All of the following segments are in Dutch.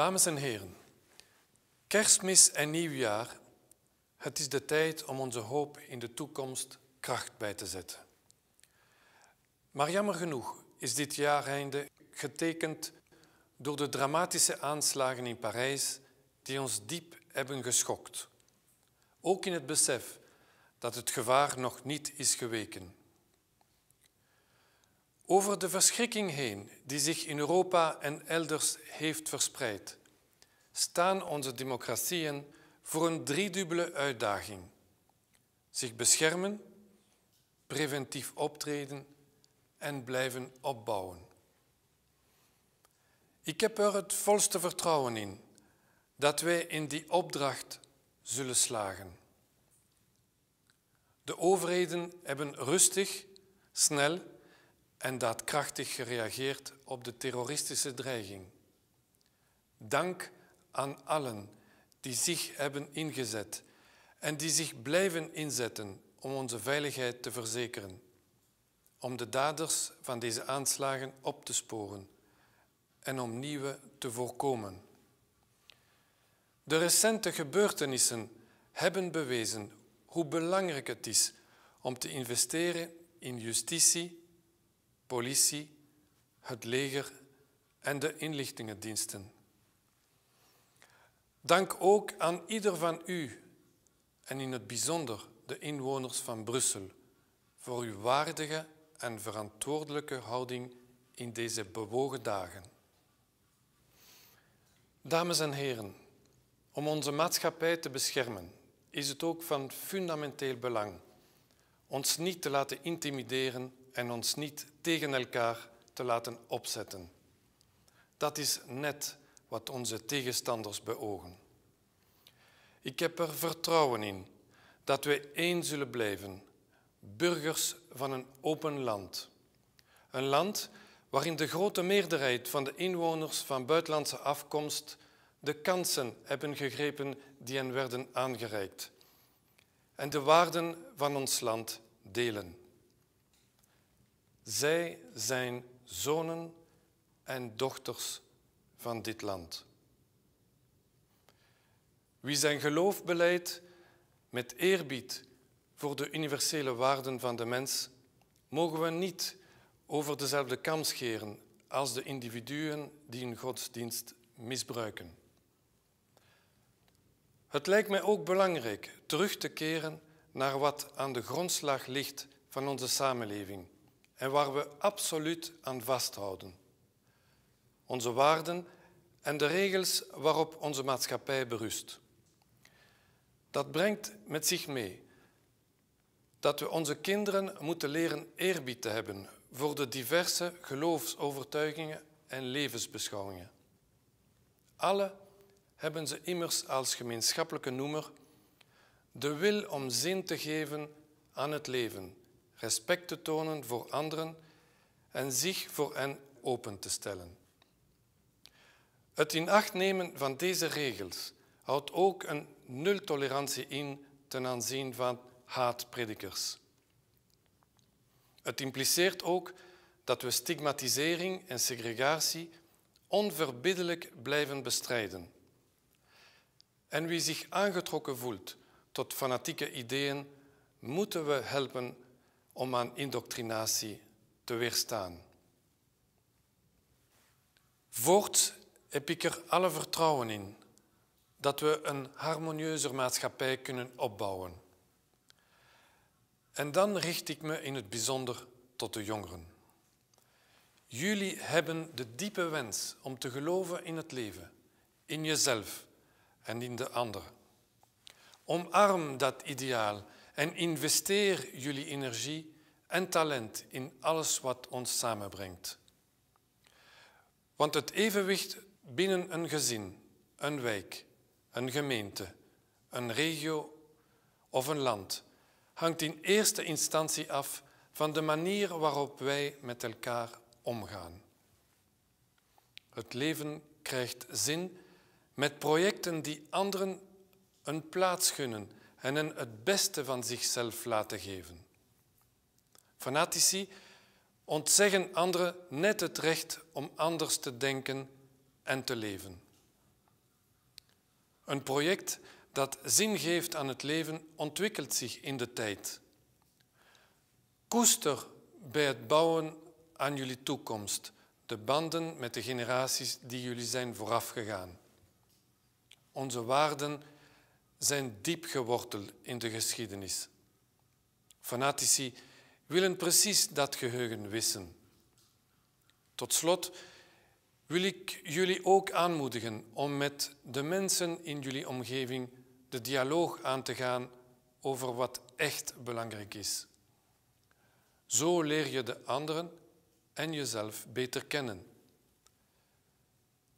Dames en heren, kerstmis en nieuwjaar, het is de tijd om onze hoop in de toekomst kracht bij te zetten. Maar jammer genoeg is dit jaar einde getekend door de dramatische aanslagen in Parijs die ons diep hebben geschokt. Ook in het besef dat het gevaar nog niet is geweken. Over de verschrikking heen die zich in Europa en elders heeft verspreid, staan onze democratieën voor een driedubbele uitdaging. Zich beschermen, preventief optreden en blijven opbouwen. Ik heb er het volste vertrouwen in dat wij in die opdracht zullen slagen. De overheden hebben rustig, snel en daadkrachtig gereageerd op de terroristische dreiging. Dank aan allen die zich hebben ingezet en die zich blijven inzetten om onze veiligheid te verzekeren, om de daders van deze aanslagen op te sporen en om nieuwe te voorkomen. De recente gebeurtenissen hebben bewezen hoe belangrijk het is om te investeren in justitie, politie, het leger en de inlichtingendiensten. Dank ook aan ieder van u, en in het bijzonder de inwoners van Brussel, voor uw waardige en verantwoordelijke houding in deze bewogen dagen. Dames en heren, om onze maatschappij te beschermen is het ook van fundamenteel belang ons niet te laten intimideren en ons niet tegen elkaar te laten opzetten. Dat is net wat onze tegenstanders beogen. Ik heb er vertrouwen in dat wij één zullen blijven, burgers van een open land. Een land waarin de grote meerderheid van de inwoners van buitenlandse afkomst de kansen hebben gegrepen die hen werden aangereikt en de waarden van ons land delen. Zij zijn zonen en dochters van dit land. Wie zijn geloof beleidt met eerbied voor de universele waarden van de mens, mogen we niet over dezelfde kam scheren als de individuen die hun godsdienst misbruiken. Het lijkt mij ook belangrijk terug te keren naar wat aan de grondslag ligt van onze samenleving en waar we absoluut aan vasthouden onze waarden en de regels waarop onze maatschappij berust. Dat brengt met zich mee dat we onze kinderen moeten leren eerbied te hebben voor de diverse geloofsovertuigingen en levensbeschouwingen. Alle hebben ze immers als gemeenschappelijke noemer de wil om zin te geven aan het leven, respect te tonen voor anderen en zich voor hen open te stellen. Het in acht nemen van deze regels houdt ook een nultolerantie in ten aanzien van haatpredikers. Het impliceert ook dat we stigmatisering en segregatie onverbiddelijk blijven bestrijden. En wie zich aangetrokken voelt tot fanatieke ideeën, moeten we helpen om aan indoctrinatie te weerstaan. Voorts heb ik er alle vertrouwen in dat we een harmonieuzer maatschappij kunnen opbouwen. En dan richt ik me in het bijzonder tot de jongeren. Jullie hebben de diepe wens om te geloven in het leven, in jezelf en in de ander. Omarm dat ideaal en investeer jullie energie en talent in alles wat ons samenbrengt. Want het evenwicht binnen een gezin, een wijk, een gemeente, een regio of een land hangt in eerste instantie af van de manier waarop wij met elkaar omgaan. Het leven krijgt zin met projecten die anderen een plaats gunnen en hen het beste van zichzelf laten geven. Fanatici ontzeggen anderen net het recht om anders te denken en te leven. Een project dat zin geeft aan het leven ontwikkelt zich in de tijd. Koester bij het bouwen aan jullie toekomst de banden met de generaties die jullie zijn voorafgegaan. Onze waarden zijn diep geworteld in de geschiedenis. Fanatici willen precies dat geheugen wissen. Tot slot wil ik jullie ook aanmoedigen om met de mensen in jullie omgeving de dialoog aan te gaan over wat echt belangrijk is. Zo leer je de anderen en jezelf beter kennen.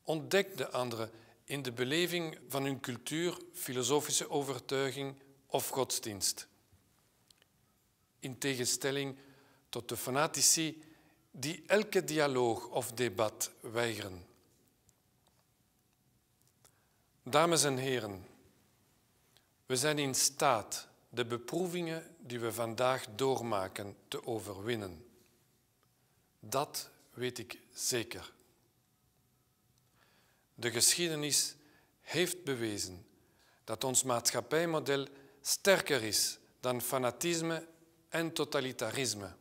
Ontdek de anderen in de beleving van hun cultuur, filosofische overtuiging of godsdienst. In tegenstelling tot de fanatici die elke dialoog of debat weigeren. Dames en heren, we zijn in staat de beproevingen die we vandaag doormaken te overwinnen. Dat weet ik zeker. De geschiedenis heeft bewezen dat ons maatschappijmodel sterker is dan fanatisme en totalitarisme.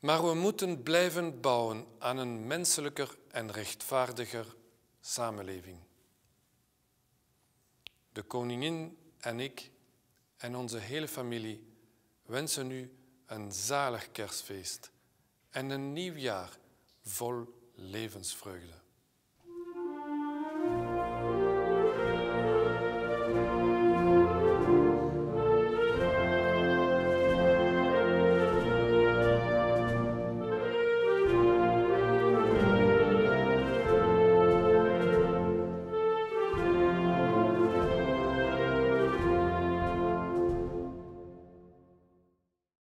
Maar we moeten blijven bouwen aan een menselijker en rechtvaardiger samenleving. De koningin en ik en onze hele familie wensen u een zalig kerstfeest en een nieuw jaar vol levensvreugde.